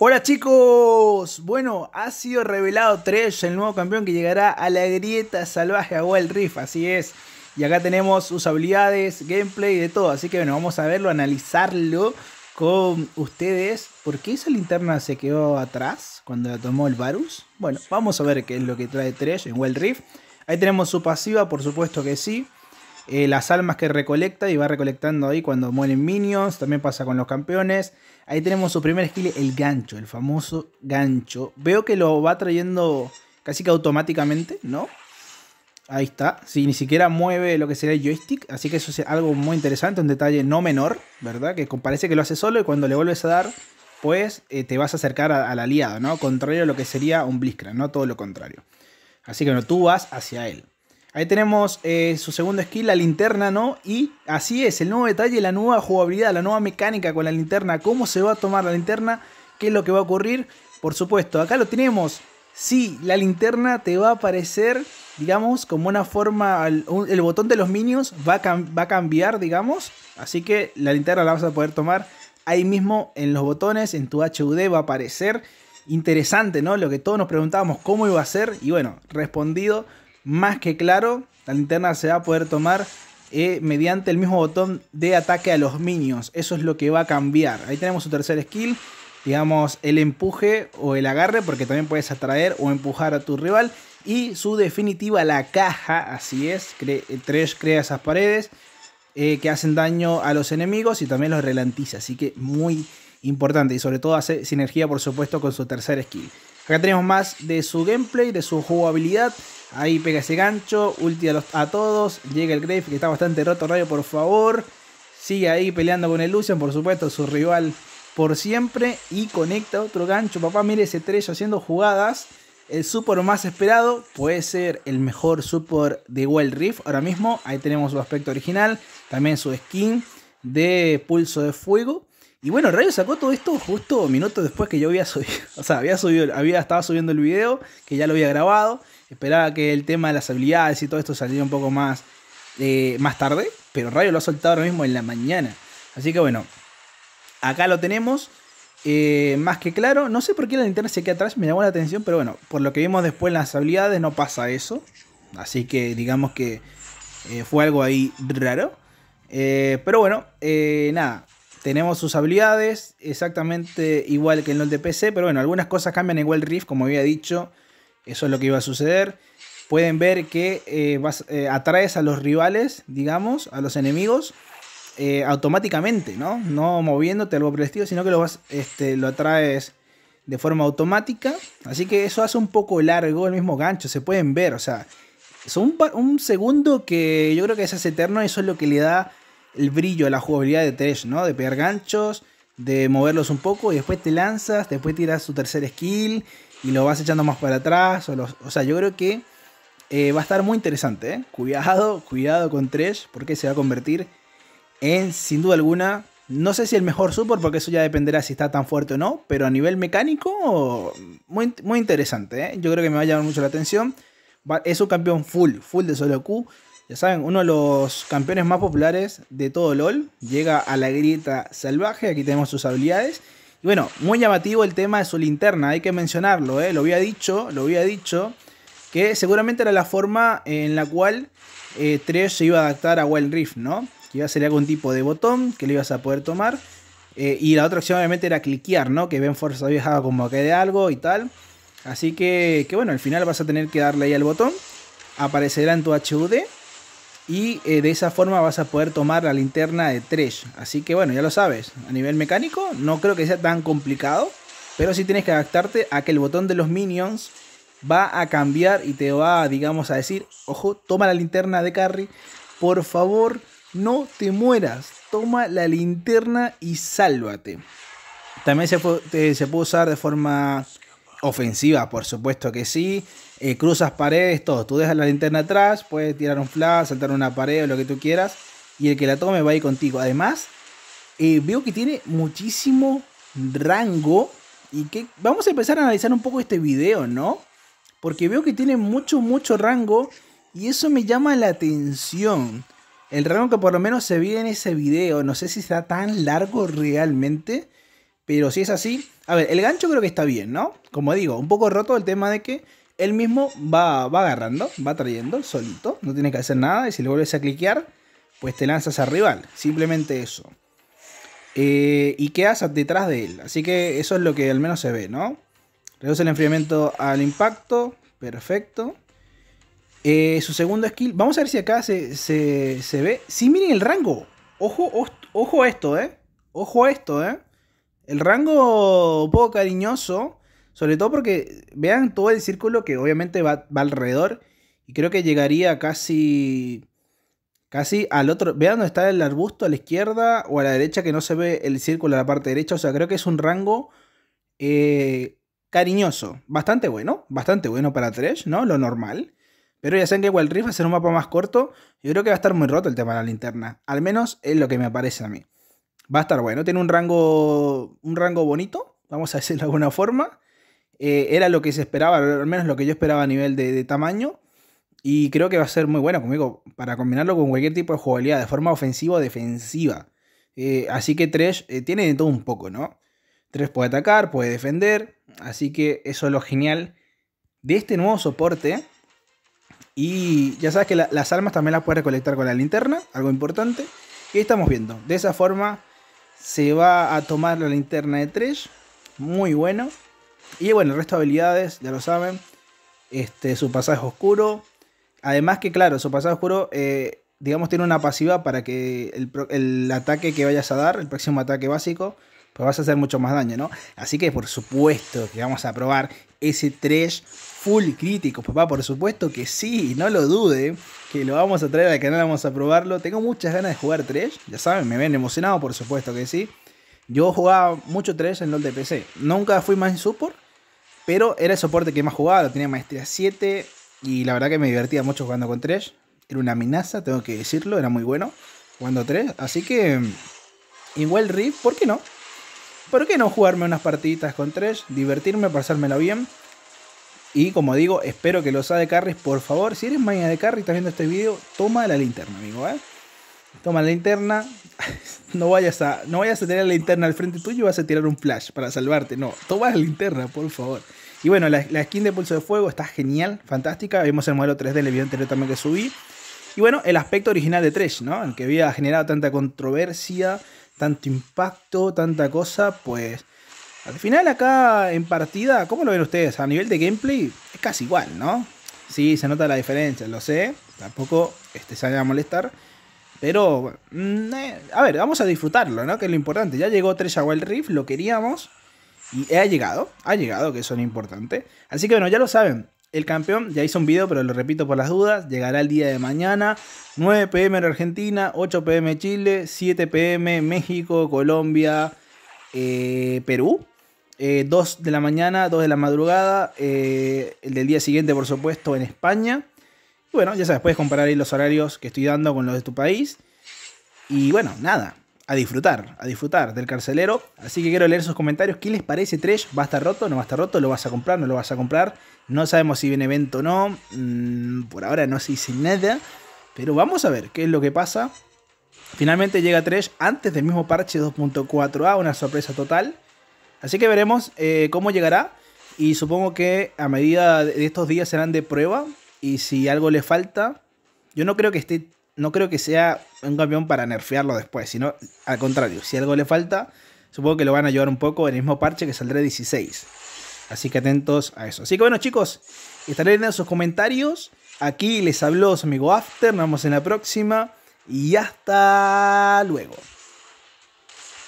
Hola chicos, bueno, ha sido revelado Tresh, el nuevo campeón que llegará a la grieta salvaje a Wild Rift, así es. Y acá tenemos sus habilidades, gameplay y de todo, así que bueno, vamos a verlo, analizarlo con ustedes. ¿Por qué esa linterna se quedó atrás cuando la tomó el Varus? Bueno, vamos a ver qué es lo que trae Tresh en Wild Rift. Ahí tenemos su pasiva, por supuesto que sí. Eh, las almas que recolecta y va recolectando ahí cuando mueren minions. También pasa con los campeones. Ahí tenemos su primer skill, el gancho, el famoso gancho. Veo que lo va trayendo casi que automáticamente, ¿no? Ahí está. Si ni siquiera mueve lo que sería el joystick. Así que eso es algo muy interesante, un detalle no menor, ¿verdad? Que parece que lo hace solo y cuando le vuelves a dar, pues eh, te vas a acercar al aliado, ¿no? Contrario a lo que sería un Blitzcrank, ¿no? Todo lo contrario. Así que bueno, tú vas hacia él. Ahí tenemos eh, su segundo skill, la linterna, ¿no? Y así es, el nuevo detalle, la nueva jugabilidad, la nueva mecánica con la linterna, cómo se va a tomar la linterna, qué es lo que va a ocurrir. Por supuesto, acá lo tenemos. Sí, la linterna te va a aparecer, digamos, como una forma, el, botón de los minions va a, va a cambiar, digamos. Así que la linterna la vas a poder tomar ahí mismo en los botones, en tu HUD va a aparecer. Interesante, ¿no? Lo que todos nos preguntábamos cómo iba a ser y bueno, respondido más que claro. La linterna se va a poder tomar eh, mediante el mismo botón de ataque a los minions. Eso es lo que va a cambiar. Ahí tenemos su tercer skill. Digamos, el empuje o el agarre, porque también puedes atraer o empujar a tu rival. Y su definitiva, la caja, así es. Eh, tres crea esas paredes eh, que hacen daño a los enemigos y también los ralentiza. Así que muy importante. Y sobre todo hace sinergia, por supuesto, con su tercer skill. Acá tenemos más de su gameplay, de su jugabilidad. Ahí pega ese gancho, ulti a, todos. Llega el Grave que está bastante roto, rayo, por favor. Sigue ahí peleando con el Lucian, por supuesto, su rival por siempre. Y conecta otro gancho. Papá, mire ese trello haciendo jugadas. El super más esperado puede ser el mejor support de Wild Rift ahora mismo. Ahí tenemos su aspecto original, también su skin de pulso de fuego. Y bueno, Rayo sacó todo esto justo minutos después que yo había subido, o sea, había subido, había, estaba subiendo el video, que ya lo había grabado, esperaba que el tema de las habilidades y todo esto saliera un poco más, eh, más tarde, pero Rayo lo ha soltado ahora mismo en la mañana. Así que bueno, acá lo tenemos, eh, más que claro, no sé por qué la linterna se queda atrás, me llamó la atención, pero bueno, por lo que vimos después en las habilidades no pasa eso, así que digamos que eh, fue algo ahí raro. pero bueno, nada, tenemos sus habilidades exactamente igual que en el de PC, pero bueno, algunas cosas cambian igual Rift, como había dicho, eso es lo que iba a suceder. Pueden ver que eh, eh, atraes a los rivales, digamos, a los enemigos, eh, automáticamente, ¿no? No moviéndote algo por sino que lo, este, lo atraes de forma automática. Así que eso hace un poco largo el mismo gancho, se pueden ver, o sea, son un, segundo que yo creo que es eterno, eso es lo que le da el brillo, la jugabilidad de Tresh, ¿no? De pegar ganchos, de moverlos un poco y después te lanzas, después tiras su tercer skill y lo vas echando más para atrás. O, o sea, yo creo que eh, va a estar muy interesante, ¿eh? Cuidado, cuidado con Tresh porque se va a convertir en, sin duda alguna, no sé si el mejor support, porque eso ya dependerá si está tan fuerte o no, pero a nivel mecánico, muy, muy interesante, ¿eh? Yo creo que me va a llamar mucho la atención. es un campeón full, full de solo Q. Ya saben, uno de los campeones más populares de todo LOL. Llega a la grieta salvaje. Aquí tenemos sus habilidades. Y bueno, muy llamativo el tema de su linterna. Hay que mencionarlo, ¿eh? Lo había dicho, lo había dicho. Que seguramente era la forma en la cual eh, se iba a adaptar a Wild Rift, ¿no? Que iba a ser algún tipo de botón que le ibas a poder tomar. Eh, y la otra opción obviamente era cliquear, ¿no? Que ven había dejado como que de algo y tal. Así que, que bueno, al final vas a tener que darle ahí al botón. Aparecerá en tu HUD y eh, de esa forma vas a poder tomar la linterna de Tresh. Así que bueno, ya lo sabes, a nivel mecánico no creo que sea tan complicado, pero sí tienes que adaptarte a que el botón de los minions va a cambiar y te va, digamos, a decir, ojo, toma la linterna de Carry, por favor, no te mueras, toma la linterna y sálvate. También se, eh, se puede usar de forma ofensiva, por supuesto que sí. Eh, cruzas paredes, todo. Tú dejas la linterna atrás, puedes tirar un flash, saltar una pared o lo que tú quieras. Y el que la tome va a ir contigo. Además, eh, veo que tiene muchísimo rango. Y que vamos a empezar a analizar un poco este video, ¿no? Porque veo que tiene mucho, mucho rango. Y eso me llama la atención. El rango que por lo menos se ve en ese video. No sé si está tan largo realmente. Pero si es así. A ver, el gancho creo que está bien, ¿no? Como digo, un poco roto el tema de que él mismo va, agarrando, va trayendo solito, no tiene que hacer nada y si le vuelves a cliquear, pues te lanzas al rival, simplemente eso. Eh, y quedas detrás de él, así que eso es lo que al menos se ve, ¿no? Reduce el enfriamiento al impacto, perfecto. Eh, su segundo skill, vamos a ver si acá se, se, ve. Sí, miren el rango, ojo, ojo a esto, ¿eh? Ojo a esto, ¿eh? El rango un poco cariñoso sobre todo porque vean todo el círculo que obviamente va, alrededor. Y creo que llegaría casi. Casi al otro. Vean dónde está el arbusto a la izquierda o a la derecha que no se ve el círculo a la parte derecha. O sea, creo que es un rango eh, cariñoso. Bastante bueno. Bastante bueno para Tresh, ¿no? Lo normal. Pero ya saben que Wild Rift va a ser un mapa más corto. Yo creo que va a estar muy roto el tema de la linterna. Al menos es lo que me parece a mí. Va a estar bueno. Tiene un rango. un rango bonito. Vamos a decirlo de alguna forma. Eh, era lo que se esperaba, al menos lo que yo esperaba a nivel de, tamaño. Y creo que va a ser muy bueno, conmigo para combinarlo con cualquier tipo de jugabilidad, de forma ofensiva o defensiva. Eh, así que Tresh eh, tiene de todo un poco, ¿no? Tres puede atacar, puede defender. Así que eso es lo genial de este nuevo soporte. Y ya sabes que las armas también las puede recolectar con la linterna, algo importante. que estamos viendo. De esa forma se va a tomar la linterna de Tresh. Muy bueno. Y bueno, el resto de habilidades, ya lo saben. Este, su pasaje oscuro. Además que, claro, su pasaje oscuro, eh, digamos, tiene una pasiva para que el, ataque que vayas a dar, el próximo ataque básico, pues vas a hacer mucho más daño, ¿no? Así que, por supuesto, que vamos a probar ese trash full crítico, papá. Por supuesto que sí, no lo dude, que lo vamos a traer al canal, vamos a probarlo. Tengo muchas ganas de jugar trash, ya saben, me ven emocionado, por supuesto que sí. Yo jugaba mucho trash en LOL de PC. Nunca fui más en support, pero era el soporte que más jugaba, tenía maestría 7. Y la verdad que me divertía mucho jugando con Thresh. Era una amenaza, tengo que decirlo, era muy bueno jugando Thresh. Así que. Mm, igual Riff, ¿por qué no? ¿Por qué no jugarme unas partiditas con Thresh? Divertirme, pasármela bien. Y como digo, espero que los AD de Carries, por favor, si eres maña de y estás viendo este video, toma la linterna, amigo, ¿eh? Toma la linterna. No vayas a, no vayas a la linterna al frente tuyo y vas a tirar un flash para salvarte. No, toma la linterna, por favor. Y bueno, la, skin de pulso de fuego está genial, fantástica. Vimos el modelo 3D del video anterior también que subí. Y bueno, el aspecto original de Trash, ¿no? que había generado tanta controversia, tanto impacto, tanta cosa, pues... Al final acá en partida, ¿cómo lo ven ustedes? A nivel de gameplay es casi igual, ¿no? Sí, se nota la diferencia, lo sé. Tampoco este, se van a molestar. Pero, mm, eh, a ver, vamos a disfrutarlo, ¿no? Que es lo importante. Ya llegó tres Wild lo queríamos. Y ha llegado, ha llegado, que eso es importante. Así que bueno, ya lo saben. El campeón, ya hizo un video, pero lo repito por las dudas, llegará el día de mañana. 9 pm en Argentina, 8 pm Chile, 7 pm México, Colombia, eh, Perú. 2 eh, de la mañana, 2 de la madrugada. el del día siguiente, por supuesto, en España bueno, ya sabes, puedes comparar ahí los horarios que estoy dando con los de tu país. Y bueno, nada, a disfrutar, a disfrutar del carcelero. Así que quiero leer sus comentarios. ¿Qué les parece Tresh? ¿Va a estar roto? ¿No va a estar roto? ¿Lo vas a comprar? ¿No lo vas a comprar? No sabemos si viene evento o no. Mm, por ahora no se dice nada. Pero vamos a ver qué es lo que pasa. Finalmente llega Tresh antes del mismo parche 2.4a, una sorpresa total. Así que veremos eh, cómo llegará. Y supongo que a medida de estos días serán de prueba y si algo le falta, yo no creo que esté, no creo que sea un campeón para nerfearlo después, sino al contrario, si algo le falta, supongo que lo van a llevar un poco en el mismo parche que saldrá 16. Así que atentos a eso. Así que bueno, chicos, estaré en sus comentarios. Aquí les habló su amigo After. Nos vemos en la próxima. Y hasta luego.